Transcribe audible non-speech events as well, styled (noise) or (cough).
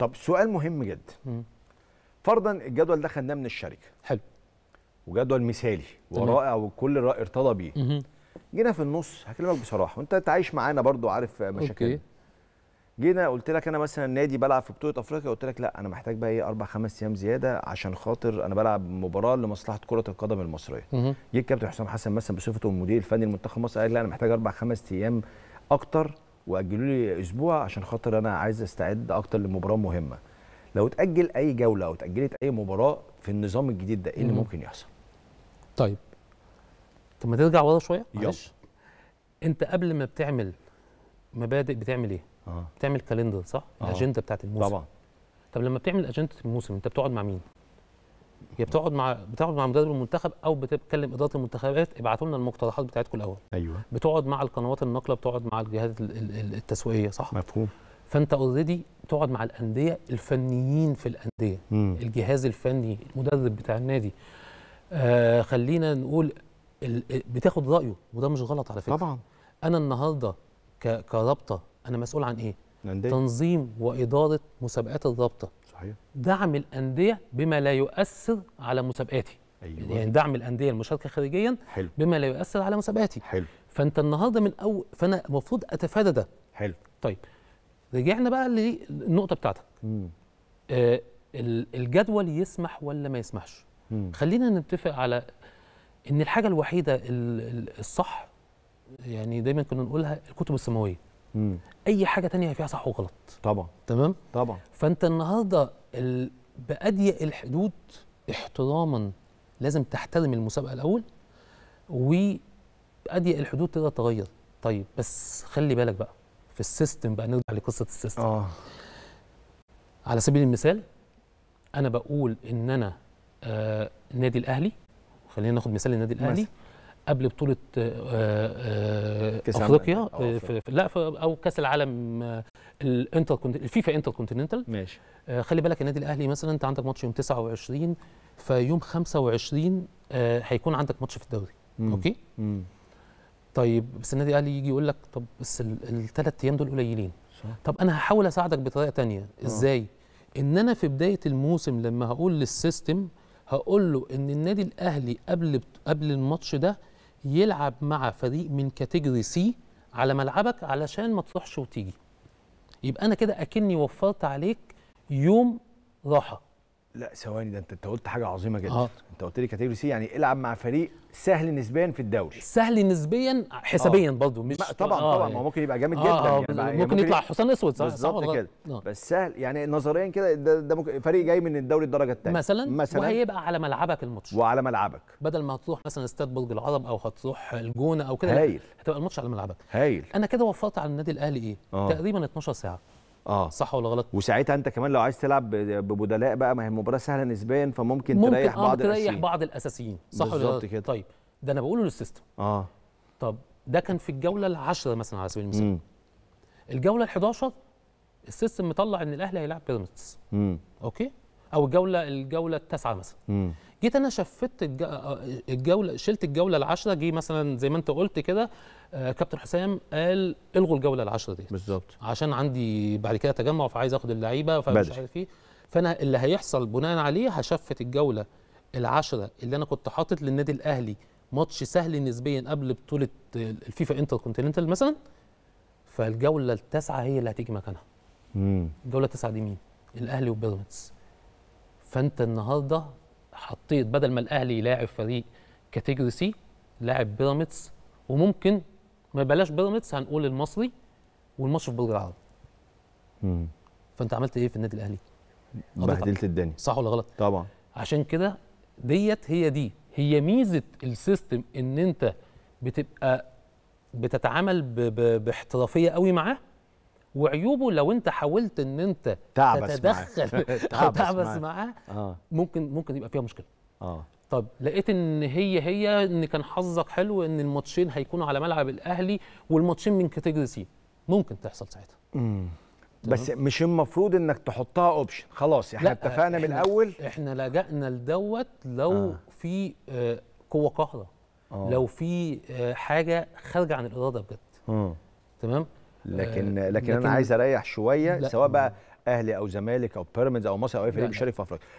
طب سؤال مهم جدا فرضا الجدول ده خدناه من الشركه حلو وجدول مثالي ورائع وكل الرأي ارتضى بيه جينا في النص هكلمك بصراحه وانت تعيش معانا برضو عارف مشاكلنا جينا قلت لك انا مثلا نادي بلعب في بطوله افريقيا قلت لك لا انا محتاج بقى ايه اربع خمس ايام زياده عشان خاطر انا بلعب مباراه لمصلحه كره القدم المصريه جه الكابتن حسام حسن مثلا بصفته المدير الفني لمنتخب مصر قال لا انا محتاج اربع خمس ايام اكتر واجلوا لي اسبوع عشان خاطر انا عايز استعد اكتر لمباراه مهمه لو اتاجل اي جوله او اتاجلت اي مباراه في النظام الجديد ده ايه اللي ممكن يحصل طيب طب ما ترجع ورا شويه معلش انت قبل ما بتعمل مبادئ بتعمل ايه آه. بتعمل كالندر صح آه. الاجنده بتاعت الموسم طبعا طب لما بتعمل اجنده الموسم انت بتقعد مع مين هي بتقعد مع بتقعد مع مدرب المنتخب او بتتكلم اداره المنتخبات ابعتوا لنا المقترحات بتاعتكم الاول ايوه بتقعد مع القنوات الناقله بتقعد مع الجهات التسويقيه صح مفهوم فانت اوريدي بتقعد مع الانديه الفنيين في الانديه مم. الجهاز الفني المدرب بتاع النادي آه خلينا نقول بتاخد رايه وده مش غلط على فكره طبعا انا النهارده كرابطه انا مسؤول عن ايه الأندية. تنظيم وإدارة مسابقات الرابطة صحيح دعم الأندية بما لا يؤثر على مسابقاتي أيوة. يعني دعم الأندية المشاركة خارجيا حلو. بما لا يؤثر على مسابقاتي حلو فأنت النهاردة من أول فأنا المفروض أتفادى ده حلو طيب رجعنا بقى للنقطة بتاعتك آه الجدول يسمح ولا ما يسمحش مم. خلينا نتفق على ان الحاجه الوحيده الصح يعني دايما كنا نقولها الكتب السماويه مم. اي حاجه تانية فيها صح وغلط طبعا تمام طبعا فانت النهارده ال... باضيق الحدود احتراما لازم تحترم المسابقه الاول واضيق الحدود تقدر تغير طيب بس خلي بالك بقى في السيستم بقى نرجع لقصه السيستم آه. على سبيل المثال انا بقول ان انا آه نادي الاهلي خلينا ناخد مثال النادي الاهلي مثل. قبل بطوله آه، آه، افريقيا آه، لا او كاس العالم الانتر الفيفا انتر كونتيننتال ماشي خلي بالك النادي الاهلي مثلا انت عندك ماتش يوم 29 فيوم 25 هيكون عندك ماتش في الدوري مم. اوكي مم. طيب بس النادي الاهلي يجي يقول لك طب بس الثلاث ايام دول قليلين طب انا هحاول اساعدك بطريقه تانية ازاي أوه. ان انا في بدايه الموسم لما هقول للسيستم هقول له ان النادي الاهلي قبل قبل الماتش ده يلعب مع فريق من كاتيجوري سي على ملعبك علشان ما تروحش وتيجي يبقى انا كده اكني وفرت عليك يوم راحه لا ثواني ده انت انت قلت حاجه عظيمه جدا آه. انت قلت لي كاتيجوري سي يعني العب مع فريق سهل نسبيا في الدوري سهل نسبيا حسابيا آه. برضه مش طبعا آه طبعا ما ما يعني. ممكن يبقى جامد آه جدا آه, آه، يعني, يعني ممكن, ممكن يطلع حصان اسود صح بالظبط كده آه. بس سهل يعني نظريا كده ده, ده ممكن فريق جاي من الدوري الدرجه الثانيه مثلا, مثلا وهيبقى على ملعبك الماتش وعلى ملعبك بدل ما هتروح مثلا استاد برج العرب او هتروح الجونه او كده هايل هتبقى الماتش على ملعبك هايل انا كده وفرت على النادي الاهلي ايه؟ آه. تقريبا 12 ساعه اه صح ولا غلط وساعتها انت كمان لو عايز تلعب ببدلاء بقى ما هي المباراه سهله نسبيا فممكن ممكن تريح آه بعض تريح بعض الاساسيين صح ولا غلط كده طيب ده انا بقوله للسيستم اه طب ده كان في الجوله ال10 مثلا على سبيل المثال مم. الجوله ال11 السيستم مطلع ان الاهلي هيلاعب بيراميدز اوكي او الجوله الجوله التاسعه مثلا مم. جيت انا شفت آه، الجوله شلت الجوله العشره جه مثلا زي ما انت قلت كده آه، كابتن حسام قال الغوا الجوله العشره دي بالظبط عشان عندي بعد كده تجمع فعايز اخد اللعيبه فمش عارف ايه فانا اللي هيحصل بناء عليه هشفت الجوله العشره اللي انا كنت حاطط للنادي الاهلي ماتش سهل نسبيا قبل بطوله الفيفا انتر كونتيننتال مثلا فالجوله التاسعه هي اللي هتيجي مكانها امم الجوله التاسعه دي مين؟ الاهلي وبيراميدز فانت النهارده حطيت بدل ما الاهلي يلاعب فريق كاتيجوري سي لاعب بيراميدز وممكن ما بلاش بيراميدز هنقول المصري والماتش في برج العرب امم فانت عملت ايه في النادي الاهلي بهدلت الدنيا صح ولا غلط طبعا عشان كده ديت هي دي هي ميزه السيستم ان انت بتبقى بتتعامل باحترافيه قوي معاه وعيوبه لو انت حاولت ان انت تعبس تتدخل (laughs) تعبس, تعبس معاه آه. ممكن ممكن يبقى فيها مشكله اه طب لقيت ان هي هي ان كان حظك حلو ان الماتشين هيكونوا على ملعب الاهلي والماتشين من كاتيجوري سي ممكن تحصل ساعتها امم بس مش المفروض انك تحطها اوبشن خلاص احنا اتفقنا من الاول احنا لجأنا لدوت لو آه. في آه قوه قاهره آه. لو في آه حاجه خارجه عن الاراده بجد آه. تمام لكن لكن, آه، لكن انا عايز اريح شويه سواء بقى اهلي او زمالك او بيراميدز او مصر او اي فريق بيشارك في افريقيا